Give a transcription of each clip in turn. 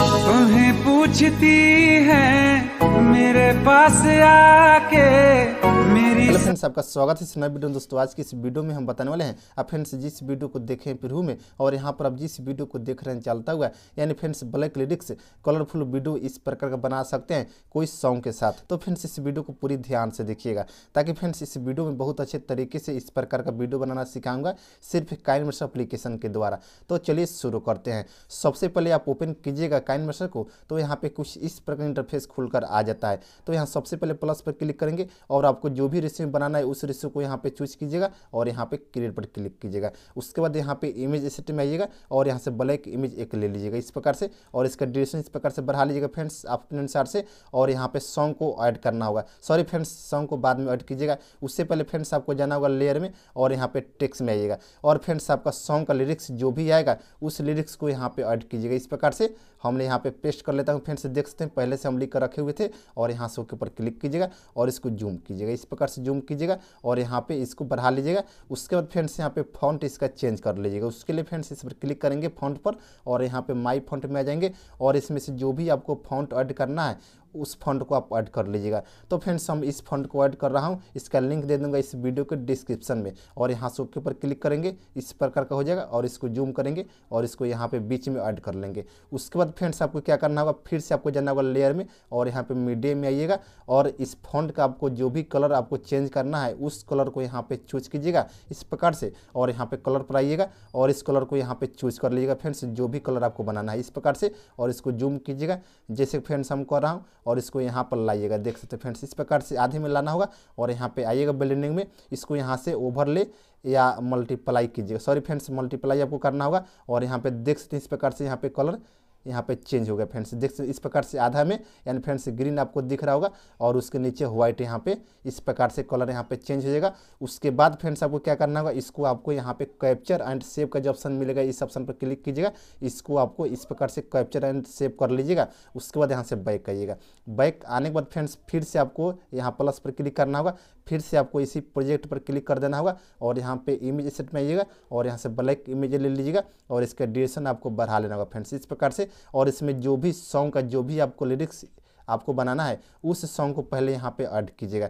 तुम्हें पूछती है मेरे पास आके हेलो फ्रेंड्स आपका स्वागत है इस नए वीडियो में दोस्तों आज की इस वीडियो में हम बताने वाले हैं आप फ्रेंड्स जिस वीडियो को देखें पिरू में और यहाँ पर आप जिस वीडियो को देख रहे हैं चलता हुआ यानी friends black lyrics colourful video इस प्रकार का बना सकते हैं कोई सॉन्ग के साथ तो फ्रेंड्स इस वीडियो को पूरी ध्यान से देखिएगा ताकि फ्रेंड्स इस वीडियो में बहुत अच्छे तरीके से इस प्रकार का वीडियो बनाना सिखाऊंगा सिर्फ काइनवर्स अप्लीकेशन के द्वारा तो चलिए शुरू करते हैं सबसे पहले आप ओपन कीजिएगा काइनवर्सर को तो यहाँ पे कुछ इस प्रकार इंटरफेस खुलकर आ जाता है तो यहाँ सबसे पहले प्लस पर क्लिक करेंगे और आपको जो जो भी रेसिव बनाना है उस रेसिव को यहाँ पे चूज कीजिएगा और यहाँ पे क्रिएट पर क्लिक कीजिएगा उसके बाद यहाँ पे इमेज एसेट में आइएगा और यहाँ से ब्लैक इमेज एक ले लीजिएगा इस प्रकार से और इसका ड्यूरेशन इस प्रकार से बढ़ा लीजिएगा फ्रेंड्स अपने अनुसार से और यहाँ पे सॉन्ग को ऐड करना होगा सॉरी फ्रेंड्स सॉन्ग को बाद में ऐड कीजिएगा उससे पहले फ्रेंड्स आपको जाना होगा लेयर में और यहाँ पे टेक्स में आइएगा और फ्रेंड्स आपका सॉन्ग का लिरिक्स जो भी आएगा उस लिरिक्स को यहाँ पे ऐड कीजिएगा इस प्रकार से हमने यहाँ पे पेस्ट कर लेता हूँ फ्रेंड्स देख सकते हैं पहले से हम लिख कर रखे हुए थे और यहाँ से उसके ऊपर क्लिक कीजिएगा और इसको जूम कीजिएगा इस प्रकार से जूम कीजिएगा और यहाँ पे इसको बढ़ा लीजिएगा उसके बाद फ्रेंड्स यहाँ पे फॉन्ट इसका चेंज कर लीजिएगा उसके लिए फ्रेंड्स इस पर क्लिक करेंगे फॉन्ट पर और यहाँ पे माई फॉन्ट में आ जाएंगे और इसमें से जो भी आपको फॉन्ट ऐड करना है उस फंड को आप ऐड कर लीजिएगा तो फ्रेंड्स हम इस फंड को ऐड कर रहा हूँ इसका लिंक दे दूंगा इस वीडियो के डिस्क्रिप्शन में और यहाँ से के ऊपर क्लिक करेंगे इस प्रकार का हो जाएगा और इसको जूम करेंगे और इसको यहाँ पे बीच में ऐड कर लेंगे उसके बाद फ्रेंड्स आपको क्या करना होगा फिर से आपको जाना होगा लेयर में और यहाँ पर मीडियम में आइएगा और इस फंड का आपको जो भी कलर आपको चेंज करना है उस कलर को यहाँ पर चूज कीजिएगा इस प्रकार से और यहाँ पर कलर पर आइएगा और इस कलर को यहाँ पर चूज कर लीजिएगा फ्रेंड्स जो भी कलर आपको बनाना है इस प्रकार से और इसको जूम कीजिएगा जैसे फ्रेंड्स हम कर रहा हूँ और इसको यहाँ पर लाइएगा देख सकते फ्रेंड्स इस प्रकार से आधे में लाना होगा और यहाँ पे आइएगा ब्लेंडिंग में इसको यहाँ से ओवरले या मल्टीप्लाई कीजिएगा सॉरी फ्रेंड्स मल्टीप्लाई आपको करना होगा और यहाँ पे देख सकते हैं इस प्रकार से यहाँ पे कलर यहाँ पे चेंज हो गया फ्रेंड्स देख सकते इस प्रकार से आधा में यानी फ्रेंड्स ग्रीन आपको दिख रहा होगा और उसके नीचे व्हाइट यहाँ पे इस प्रकार से कलर यहाँ पे चेंज हो जाएगा उसके बाद फ्रेंड्स आपको क्या करना होगा इसको आपको यहाँ पे कैप्चर एंड सेव का जो ऑप्शन मिलेगा इस ऑप्शन पर क्लिक कीजिएगा इसको आपको इस प्रकार से कैप्चर एंड सेव कर लीजिएगा उसके बाद यहाँ से बैक आइएगा बैक आने के बाद फ्रेंड्स फिर से आपको यहाँ प्लस पर क्लिक करना होगा फिर से आपको इसी प्रोजेक्ट पर क्लिक कर देना होगा और यहाँ पे इमेज सेट में आइएगा और यहाँ से ब्लैक इमेज ले लीजिएगा और इसका ड्यूरेशन आपको बढ़ा लेना होगा फ्रेंड्स इस प्रकार से और इसमें जो भी सॉन्ग का जो भी आपको लिरिक्स आपको बनाना है उस सॉन्ग को पहले यहाँ पर ऐड कीजिएगा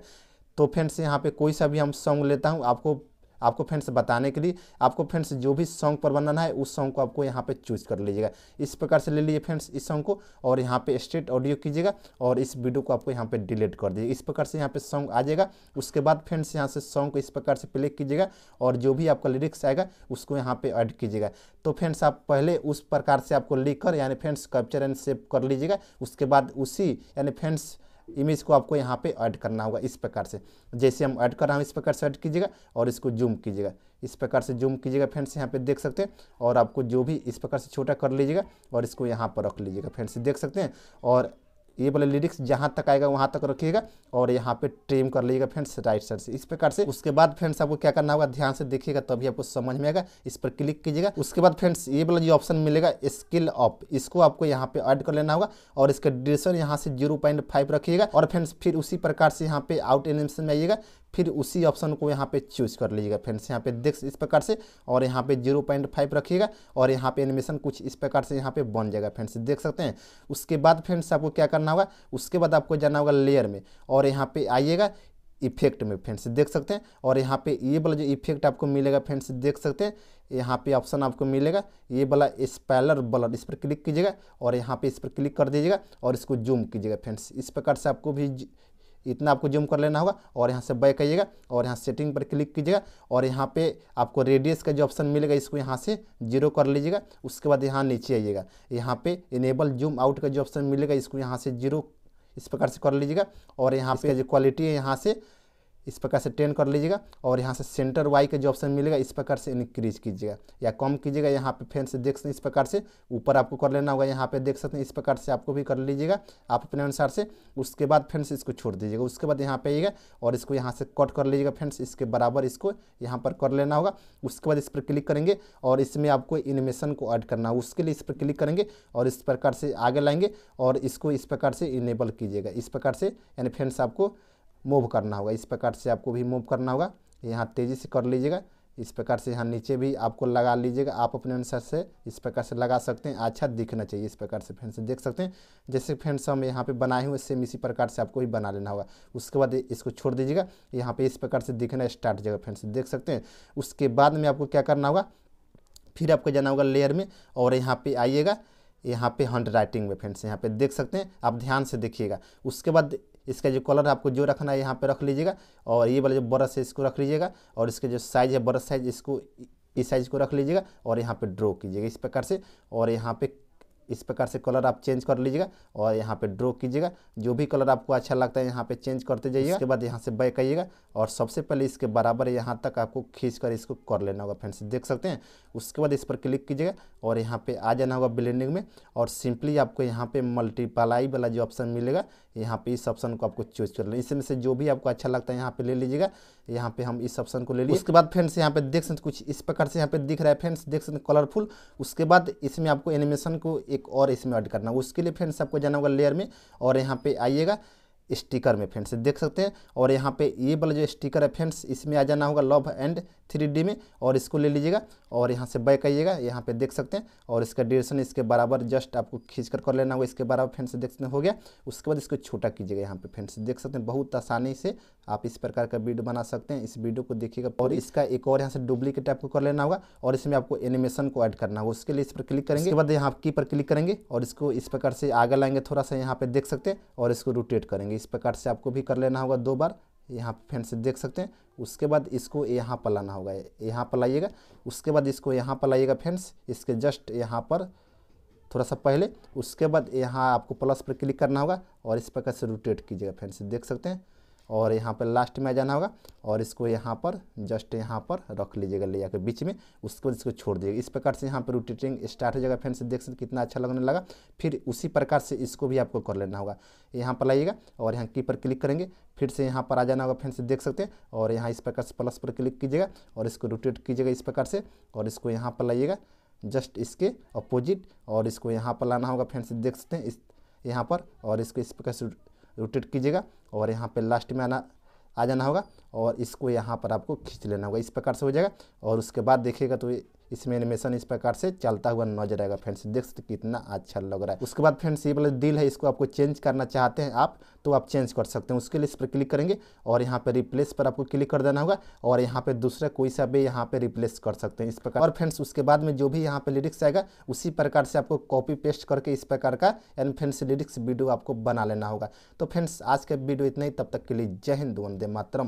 तो फ्रेंड्स यहाँ पर कोई सा भी हम सॉन्ग लेता हूँ आपको आपको फ्रेंड्स बताने के लिए आपको फ्रेंड्स जो भी सॉन्ग पर बनाना है उस सॉन्ग को आपको यहाँ पे चूज कर लीजिएगा इस प्रकार से ले लीजिए फ्रेंड्स इस सॉन्ग को और यहाँ पे स्ट्रेट ऑडियो कीजिएगा और इस वीडियो को आपको यहाँ पे डिलीट कर दीजिए इस प्रकार से यहाँ पे सॉन्ग आ जाएगा उसके बाद फ्रेंड्स यहाँ से सॉन्ग को इस प्रकार से प्ले कीजिएगा और जो भी आपका लिरिक्स आएगा उसको यहाँ पर ऐड कीजिएगा तो फ्रेंड्स आप पहले उस प्रकार से आपको लिख यानी फ्रेंड्स कैप्चर एंड सेव कर लीजिएगा उसके बाद उसी यानी फ्रेंड्स इमेज को आपको यहाँ पे ऐड करना होगा इस प्रकार से जैसे हम ऐड कर रहा हूँ इस प्रकार से ऐड कीजिएगा और इसको जूम कीजिएगा इस प्रकार से जूम कीजिएगा फ्रेंड्स यहाँ पे देख सकते हैं और आपको जो भी इस प्रकार से छोटा कर लीजिएगा और इसको यहाँ पर रख लीजिएगा फ्रेंड्स देख सकते हैं और ये वाला लिरिक्स जहाँ तक आएगा वहाँ तक रखिएगा और यहाँ पे ट्रिम कर लीजिएगा फ्रेंड्स राइट साइड से इस प्रकार से उसके बाद फ्रेंड्स आपको क्या करना होगा ध्यान से देखिएगा तभी आपको समझ में आएगा इस पर क्लिक कीजिएगा उसके बाद फ्रेंड्स ये वाला जो ऑप्शन मिलेगा स्किल ऑप इसको आपको यहाँ पे ऐड कर लेना होगा और इसका ड्यूरेशन यहाँ से जीरो रखिएगा और फ्रेंड्स फिर उसी प्रकार से यहाँ पे आउट एनिमेशन में आइएगा फिर उसी ऑप्शन को यहाँ पे चूज कर लीजिएगा फ्रेंड्स यहाँ पे देख इस प्रकार से और यहाँ पे जीरो पॉइंट फाइव रखिएगा और यहाँ पे एनिमेशन कुछ इस प्रकार से यहाँ पे बन जाएगा फ्रेंड्स देख सकते हैं उसके बाद फ्रेंड्स आपको क्या करना होगा उसके बाद आपको जाना होगा लेयर में और यहाँ पे आइएगा इफेक्ट में फ्रेंड्स देख सकते हैं और यहाँ पे ये वाला जो इफेक्ट आपको मिलेगा फ्रेंड्स देख सकते हैं यहाँ पे ऑप्शन आपको मिलेगा ये वाला स्पैलर बलर इस पर क्लिक कीजिएगा और यहाँ पे इस पर क्लिक कर दीजिएगा और इसको जूम कीजिएगा फ्रेंड्स इस प्रकार से आपको भी इतना आपको जूम कर लेना होगा और यहाँ से बैक आइएगा और यहाँ सेटिंग पर क्लिक कीजिएगा और यहाँ पे आपको रेडियस का जो ऑप्शन मिलेगा इसको यहाँ से जीरो कर लीजिएगा उसके बाद यहाँ नीचे आइएगा यहाँ पे इनेबल जूम आउट का जो ऑप्शन मिलेगा इसको यहाँ से जीरो इस प्रकार से कर लीजिएगा और यहाँ पे जो क्वालिटी है यहाँ से इस प्रकार से टेन कर लीजिएगा और यहाँ से सेंटर वाई का जो ऑप्शन मिलेगा इस प्रकार से इंक्रीज कीजिएगा या कम कीजिएगा यहाँ पे फ्रेंड से देख सकते हैं इस प्रकार से ऊपर आपको कर लेना होगा यहाँ पे देख सकते हैं इस प्रकार से आपको भी कर लीजिएगा आप अपने अनुसार से उसके बाद फ्रेंड्स इसको छोड़ दीजिएगा उसके बाद यहाँ पे आइएगा और इसको यहाँ से कट कर लीजिएगा फ्रेंड्स इसके बराबर इसको यहाँ पर कर लेना होगा उसके बाद इस पर क्लिक करेंगे और इसमें आपको एनिमेशन को ऐड करना होगा उसके लिए इस पर क्लिक करेंगे और इस प्रकार से आगे लाएंगे और इसको इस प्रकार से इनेबल कीजिएगा इस प्रकार से यानी फ्रेंड्स आपको मूव करना होगा इस प्रकार से आपको भी मूव करना होगा यहाँ तेज़ी से कर लीजिएगा इस प्रकार से यहाँ नीचे भी आपको लगा लीजिएगा आप अपने अनुसार से इस प्रकार से लगा सकते हैं अच्छा दिखना चाहिए इस प्रकार से फ्रेंड्स देख सकते हैं जैसे फ्रेंड्स हम यहाँ पे बनाए हुए सेम इसी प्रकार से आपको भी बना लेना होगा उसके बाद इसको छोड़ दीजिएगा यहाँ पे इस प्रकार से दिखना स्टार्ट जाएगा फ्रेंड्स देख सकते हैं उसके बाद में आपको क्या करना होगा फिर आपको जाना होगा लेयर में और यहाँ पर आइएगा यहाँ पे हैंड राइटिंग में फ्रेंड्स यहाँ पे देख सकते हैं आप ध्यान से देखिएगा उसके बाद इसका जो कलर आपको जो रखना है यहाँ पे रख लीजिएगा और ये वाला जो बरस है इसको रख लीजिएगा और इसका जो साइज़ है बरस साइज इसको इस साइज़ को रख लीजिएगा और यहाँ पे ड्रॉ कीजिएगा इस प्रकार से और यहाँ पे इस प्रकार से कलर आप चेंज कर लीजिएगा और यहाँ पे ड्रॉ कीजिएगा जो भी कलर आपको अच्छा लगता है यहाँ पे चेंज करते जाइएगा उसके बाद यहाँ से बैक आइएगा और सबसे पहले इसके बराबर यहाँ तक आपको खींच कर इसको कर लेना होगा फ्रेंड्स देख सकते हैं उसके बाद इस पर क्लिक कीजिएगा और यहाँ पर आ जाना होगा ब्लेंडिंग में और सिंपली आपको यहाँ पर मल्टीप्लाई वाला जो ऑप्शन मिलेगा यहाँ पर इस ऑप्शन को आपको चूज कर लेना इसमें से जो भी आपको अच्छा लगता है यहाँ पर ले लीजिएगा यहाँ पे हम इस ऑप्शन को ले लिए उसके बाद फ्रेंड्स यहाँ पे देख सकते कुछ इस प्रकार से यहाँ पे दिख रहा है फ्रेंड्स देख सकते कलरफुल उसके बाद इसमें आपको एनिमेशन को एक और इसमें ऐड करना उसके लिए फ्रेंड्स आपको जाना होगा लेयर में और यहाँ पे आइएगा स्टिकर में फ्रेंड्स देख सकते हैं और यहाँ पे ये वाला जो स्टिकर है फ्रेंड्स इसमें आ जाना होगा लव एंड थ्री में और इसको ले लीजिएगा और यहाँ से बैक आइएगा यहाँ पे देख सकते हैं और इसका ड्यूरेशन इसके बराबर जस्ट आपको खींच कर कर लेना होगा इसके बराबर फ्रेंड्स देख सकते हो गया उसके बाद इसको छोटा कीजिएगा यहाँ पे फ्रेंड्स देख सकते हैं बहुत आसानी से आप इस प्रकार का वीडियो बना सकते हैं इस वीडियो को देखिएगा और इसका एक और यहाँ से डुप्लीकेट आपको कर लेना होगा और इसमें आपको एनिमेशन को ऐड करना होगा उसके लिए इस पर क्लिक करेंगे बाद यहाँ की पर क्लिक करेंगे और इसको इस प्रकार से आगे लाएंगे थोड़ा सा यहाँ पे देख सकते हैं और इसको रोटेट करेंगे इस प्रकार से आपको भी कर लेना होगा दो बार यहाँ से देख सकते हैं उसके बाद इसको यहाँ पर लाना होगा यहाँ पर लाइएगा उसके बाद इसको यहाँ पर लाइएगा फ्रेंड्स इसके जस्ट यहाँ पर थोड़ा सा पहले उसके बाद यहाँ आपको प्लस पर क्लिक करना होगा और इस प्रकार से रोटेट कीजिएगा फ्रेंड्स देख सकते हैं और यहाँ पर लास्ट में आ जाना होगा और इसको यहाँ पर जस्ट यहाँ पर रख लीजिएगा ले जाकर बीच में उसको इसको छोड़ दीजिएगा इस प्रकार से यहाँ पर रोटेटिंग स्टार्ट हो जाएगा फ्रेंड्स देख सकते कितना अच्छा लगने लगा फिर उसी प्रकार से इसको भी आपको कर लेना होगा यहाँ पर लाइएगा और यहाँ की पर क्लिक करेंगे फिर से यहाँ पर आ जाना होगा फ्रेंड्स देख सकते हैं और यहाँ इस प्रकार से प्लस पर क्लिक कीजिएगा और इसको रोटेट कीजिएगा इस प्रकार से और इसको यहाँ पर लाइएगा जस्ट इसके अपोजिट और इसको यहाँ पर लाना होगा फ्रेंड्स देख सकते हैं इस यहाँ पर और इसको इस प्रकार से रोटेट कीजिएगा और यहाँ पर लास्ट में आना आ जाना होगा और इसको यहाँ पर आपको खींच लेना होगा इस प्रकार से हो जाएगा और उसके बाद देखिएगा तो इसमें एनिमेशन इस प्रकार से चलता हुआ नजर आएगा फ्रेंड्स देख सकते कितना अच्छा लग रहा है उसके बाद फ्रेंड्स ये वाला दिल है इसको आपको चेंज करना चाहते हैं आप तो आप चेंज कर सकते हैं उसके लिए इस पर क्लिक करेंगे और यहाँ पर रिप्लेस पर आपको क्लिक कर देना होगा और यहाँ पर दूसरा कोई सा भी यहाँ पर रिप्लेस कर सकते हैं इस प्रकार और फ्रेंड्स उसके बाद में जो भी यहाँ पर लिरिक्स आएगा उसी प्रकार से आपको कॉपी पेस्ट करके इस प्रकार का एंड फ्रेंड्स लिरिक्स वीडियो आपको बना लेना होगा तो फ्रेंड्स आज का वीडियो इतना ही तब तक के लिए जय हिंद वंदे मातरम